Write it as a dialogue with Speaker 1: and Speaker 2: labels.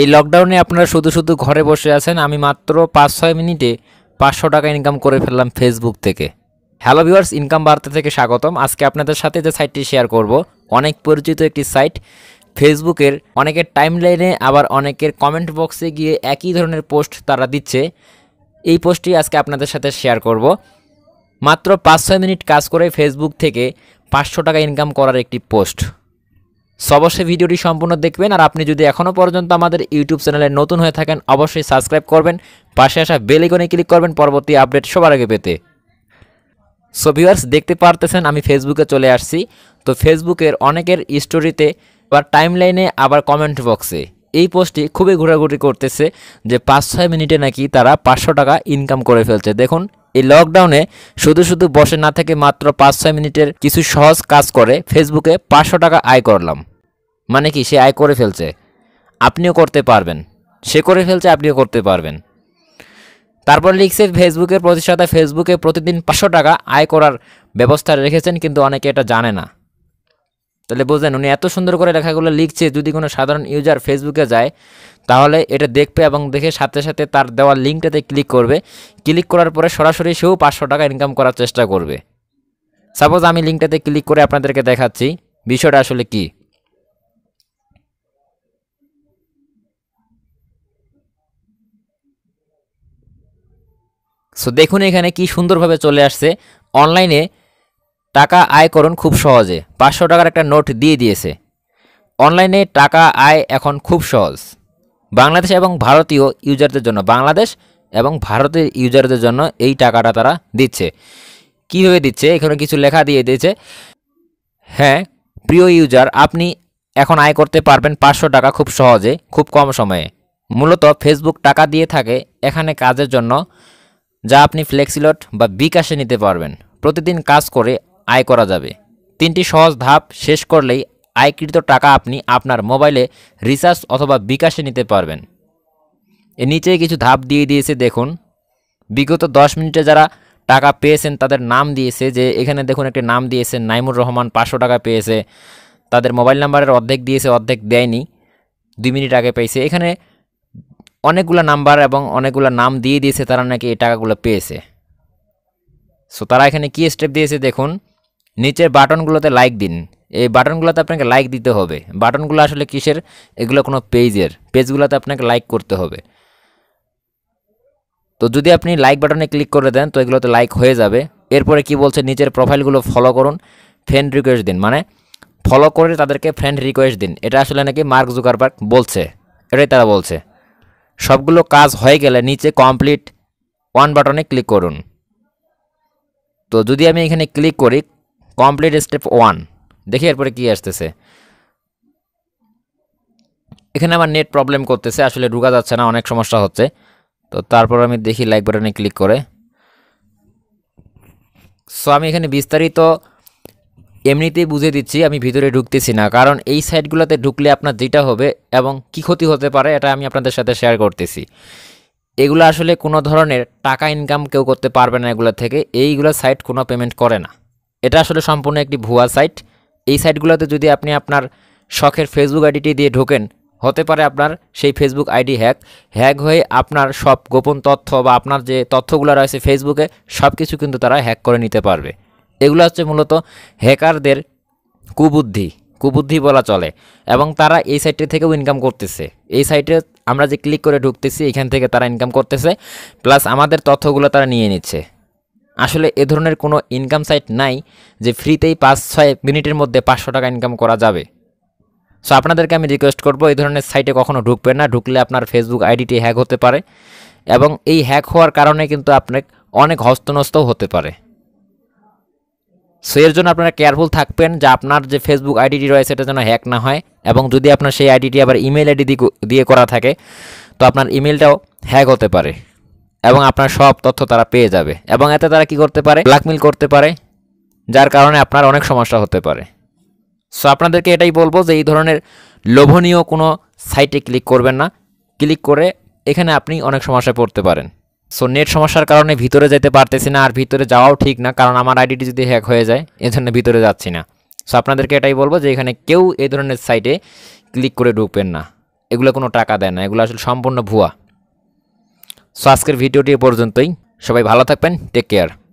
Speaker 1: এই লকডাউনে আপনারা শুধু শুধু ঘরে বসে আছেন আমি মাত্র পাঁচ ছয় মিনিটে পাঁচশো টাকা ইনকাম করে ফেললাম ফেসবুক থেকে হ্যালো ভিউয়ার্স ইনকাম বাড়তে থেকে স্বাগতম আজকে আপনাদের সাথে যে সাইটটি শেয়ার করব অনেক পরিচিত একটি সাইট ফেসবুকের অনেকের টাইমলাইনে আবার অনেকের কমেন্ট বক্সে গিয়ে একই ধরনের পোস্ট তারা দিচ্ছে এই পোস্টটি আজকে আপনাদের সাথে শেয়ার করব মাত্র পাঁচ ছয় মিনিট কাজ করে ফেসবুক থেকে পাঁচশো টাকা ইনকাম করার একটি পোস্ট অবশ্যই ভিডিওটি সম্পূর্ণ দেখবেন আর আপনি যদি এখনও পর্যন্ত আমাদের ইউটিউব চ্যানেলে নতুন হয়ে থাকেন অবশ্যই সাবস্ক্রাইব করবেন পাশে আসা বেল আইকনে ক্লিক করবেন পরবর্তী আপডেট সবার আগে পেতে সো ভিউয়ার্স দেখতে পারতেছেন আমি ফেসবুকে চলে আসছি তো ফেসবুকের অনেকের স্টোরিতে বা টাইমলাইনে আবার কমেন্ট বক্সে এই পোস্টটি খুবই ঘোরাঘুরি করতেছে যে পাঁচ ছয় মিনিটে নাকি তারা পাঁচশো টাকা ইনকাম করে ফেলছে দেখুন এই লকডাউনে শুধু শুধু বসে না থেকে মাত্র পাঁচ ছয় মিনিটের কিছু সহজ কাজ করে ফেসবুকে পাঁচশো টাকা আয় করলাম মানে কি সে আয় করে ফেলছে আপনিও করতে পারবেন সে করে ফেলছে আপনিও করতে পারবেন তারপর লিখছে ফেসবুকের প্রতিষ্ঠাতা ফেসবুকে প্রতিদিন পাঁচশো টাকা আয় করার ব্যবস্থা রেখেছেন কিন্তু অনেকে এটা জানে না তাহলে বোঝেন উনি এত সুন্দর করে লেখাগুলো লিখছে যদি কোনো সাধারণ ইউজার ফেসবুকে যায় তাহলে এটা দেখবে এবং দেখে সাথে সাথে তার দেওয়া লিঙ্কটাতে ক্লিক করবে ক্লিক করার পরে সরাসরি সেও পাঁচশো টাকা ইনকাম করার চেষ্টা করবে সাপোজ আমি লিঙ্কটাতে ক্লিক করে আপনাদেরকে দেখাচ্ছি বিষয়টা আসলে কী সো দেখুন এখানে কি সুন্দরভাবে চলে আসছে অনলাইনে টাকা আয় করুন খুব সহজে পাঁচশো টাকার একটা নোট দিয়ে দিয়েছে অনলাইনে টাকা আয় এখন খুব সহজ বাংলাদেশ এবং ভারতীয় ইউজারদের জন্য বাংলাদেশ এবং ভারতের ইউজারদের জন্য এই টাকাটা তারা দিচ্ছে কীভাবে দিচ্ছে এখানে কিছু লেখা দিয়ে দিয়েছে হ্যাঁ প্রিয় ইউজার আপনি এখন আয় করতে পারবেন পাঁচশো টাকা খুব সহজে খুব কম সময়ে মূলত ফেসবুক টাকা দিয়ে থাকে এখানে কাজের জন্য যা আপনি ফ্লেক্সিলট বা বিকাশে নিতে পারবেন প্রতিদিন কাজ করে আয় করা যাবে তিনটি সহজ ধাপ শেষ করলেই আয়কৃত টাকা আপনি আপনার মোবাইলে রিচার্জ অথবা বিকাশে নিতে পারবেন এ নিচে কিছু ধাপ দিয়ে দিয়েছে দেখুন বিগত দশ মিনিটে যারা টাকা পেয়েছেন তাদের নাম দিয়েছে যে এখানে দেখুন একটি নাম দিয়েছে নাইমুর রহমান পাঁচশো টাকা পেয়েছে তাদের মোবাইল নাম্বারের অর্ধেক দিয়েছে অর্ধেক দেয়নি দুই মিনিট আগে পেয়েছে এখানে অনেকগুলো নাম্বার এবং অনেকগুলো নাম দিয়ে দিয়েছে তারা নাকি এই টাকাগুলো পেয়েছে সো তারা এখানে কী স্টেপ দিয়েছে দেখুন নিচের বাটনগুলোতে লাইক দিন এই বাটনগুলোতে আপনাকে লাইক দিতে হবে বাটনগুলো আসলে কিসের এগুলো কোনো পেজের পেজগুলোতে আপনাকে লাইক করতে হবে তো যদি আপনি লাইক বাটনে ক্লিক করে দেন তো এগুলোতে লাইক হয়ে যাবে এরপরে কি বলছে নিচের প্রোফাইলগুলো ফলো করুন ফ্রেন্ড রিকোয়েস্ট দিন মানে ফলো করে তাদেরকে ফ্রেন্ড রিকোয়েস্ট দিন এটা আসলে নাকি মার্ক জুকারবার্গ বলছে এটাই তারা বলছে সবগুলো কাজ হয়ে গেলে নিচে কমপ্লিট ওয়ান বাটনে ক্লিক করুন তো যদি আমি এখানে ক্লিক করি কমপ্লিট স্টেপ ওয়ান দেখি এরপরে কি আসতেছে এখানে আমার নেট প্রবলেম করতেছে আসলে ঢুকা যাচ্ছে না অনেক সমস্যা হচ্ছে তো তারপর আমি দেখি লাইক বাটনে ক্লিক করে সো আমি এখানে বিস্তারিত এমনিতেই বুঝে দিচ্ছি আমি ভিতরে ঢুকতেছি না কারণ এই সাইটগুলোতে ঢুকলে আপনার যেটা হবে এবং কি ক্ষতি হতে পারে এটা আমি আপনাদের সাথে শেয়ার করতেছি এগুলো আসলে কোনো ধরনের টাকা ইনকাম কেউ করতে পারবে না এগুলো থেকে এইগুলো সাইট কোনো পেমেন্ট করে না এটা আসলে সম্পূর্ণ একটি ভুয়া সাইট এই সাইটগুলোতে যদি আপনি আপনার শখের ফেসবুক আইডিটি দিয়ে ঢোকেন হতে পারে আপনার সেই ফেসবুক আইডি হ্যাক হ্যাক হয়ে আপনার সব গোপন তথ্য বা আপনার যে তথ্যগুলো রয়েছে ফেসবুকে সব কিছু কিন্তু তারা হ্যাক করে নিতে পারবে এগুলো হচ্ছে মূলত হ্যাকারদের কুবুদ্ধি কুবুদ্ধি বলা চলে এবং তারা এই সাইটটি থেকেও ইনকাম করতেছে এই সাইটে আমরা যে ক্লিক করে ঢুকতেছি এখান থেকে তারা ইনকাম করতেছে প্লাস আমাদের তথ্যগুলো তারা নিয়ে নিচ্ছে আসলে এ ধরনের কোনো ইনকাম সাইট নাই যে ফ্রিতেই পাঁচ ছয় মিনিটের মধ্যে পাঁচশো টাকা ইনকাম করা যাবে সো আপনাদেরকে আমি রিকোয়েস্ট করব এই ধরনের সাইটে কখনো ঢুকবেন না ঢুকলে আপনার ফেসবুক আইডিটি হ্যাক হতে পারে এবং এই হ্যাক হওয়ার কারণে কিন্তু আপনার অনেক হস্তনস্তও হতে পারে সো এর জন্য আপনারা কেয়ারফুল থাকবেন যে আপনার যে ফেসবুক আইডিটি রয়েছে সেটা যেন হ্যাক না হয় এবং যদি আপনার সেই আইডিটি আবার ইমেল আইডি দিয়ে করা থাকে তো আপনার ইমেলটাও হ্যাক হতে পারে এবং আপনার সব তথ্য তারা পেয়ে যাবে এবং এতে তারা কি করতে পারে ব্ল্যাকমেল করতে পারে যার কারণে আপনার অনেক সমস্যা হতে পারে সো আপনাদেরকে এটাই বলবো যে এই ধরনের লোভনীয় কোনো সাইটে ক্লিক করবেন না ক্লিক করে এখানে আপনি অনেক সমস্যায় পড়তে পারেন সো নেট সমস্যার কারণে ভিতরে যেতে পারতেছি না আর ভিতরে যাওয়াও ঠিক না কারণ আমার আইডিটি যদি হ্যাক হয়ে যায় এজন্য ভিতরে যাচ্ছি না সো আপনাদেরকে এটাই বলবো যে এখানে কেউ এই ধরনের সাইটে ক্লিক করে ঢুকবেন না এগুলো কোনো টাকা দেয় না এগুলো আসলে সম্পূর্ণ ভুয়া সো আজকের ভিডিওটি এ পর্যন্তই সবাই ভালো থাকবেন টেক কেয়ার